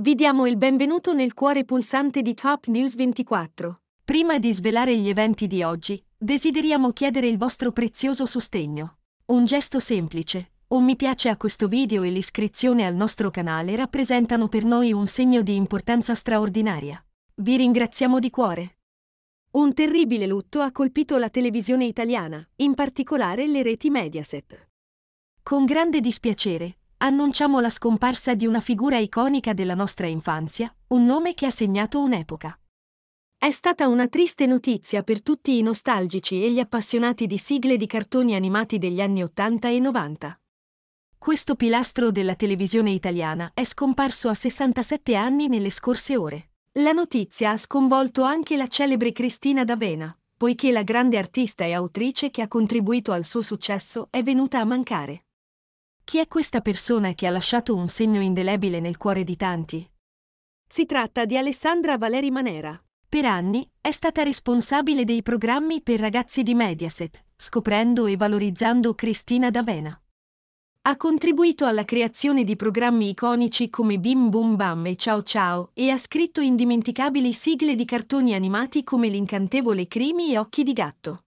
Vi diamo il benvenuto nel cuore pulsante di Top News 24. Prima di svelare gli eventi di oggi, desideriamo chiedere il vostro prezioso sostegno. Un gesto semplice, un mi piace a questo video e l'iscrizione al nostro canale rappresentano per noi un segno di importanza straordinaria. Vi ringraziamo di cuore. Un terribile lutto ha colpito la televisione italiana, in particolare le reti Mediaset. Con grande dispiacere, annunciamo la scomparsa di una figura iconica della nostra infanzia, un nome che ha segnato un'epoca. È stata una triste notizia per tutti i nostalgici e gli appassionati di sigle di cartoni animati degli anni 80 e 90. Questo pilastro della televisione italiana è scomparso a 67 anni nelle scorse ore. La notizia ha sconvolto anche la celebre Cristina D'Avena, poiché la grande artista e autrice che ha contribuito al suo successo è venuta a mancare. Chi è questa persona che ha lasciato un segno indelebile nel cuore di tanti? Si tratta di Alessandra Valeri Manera. Per anni è stata responsabile dei programmi per ragazzi di Mediaset, scoprendo e valorizzando Cristina D'Avena. Ha contribuito alla creazione di programmi iconici come Bim Bum Bam e Ciao Ciao e ha scritto indimenticabili sigle di cartoni animati come L'incantevole Crimi e Occhi di gatto.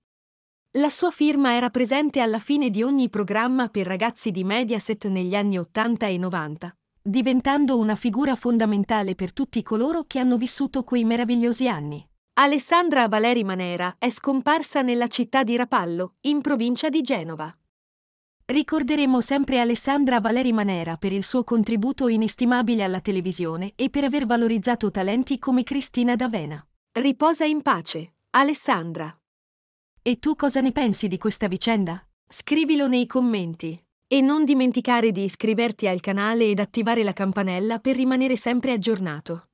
La sua firma era presente alla fine di ogni programma per ragazzi di Mediaset negli anni 80 e 90, diventando una figura fondamentale per tutti coloro che hanno vissuto quei meravigliosi anni. Alessandra Valeri Manera è scomparsa nella città di Rapallo, in provincia di Genova. Ricorderemo sempre Alessandra Valeri Manera per il suo contributo inestimabile alla televisione e per aver valorizzato talenti come Cristina D'Avena. Riposa in pace, Alessandra. E tu cosa ne pensi di questa vicenda? Scrivilo nei commenti. E non dimenticare di iscriverti al canale ed attivare la campanella per rimanere sempre aggiornato.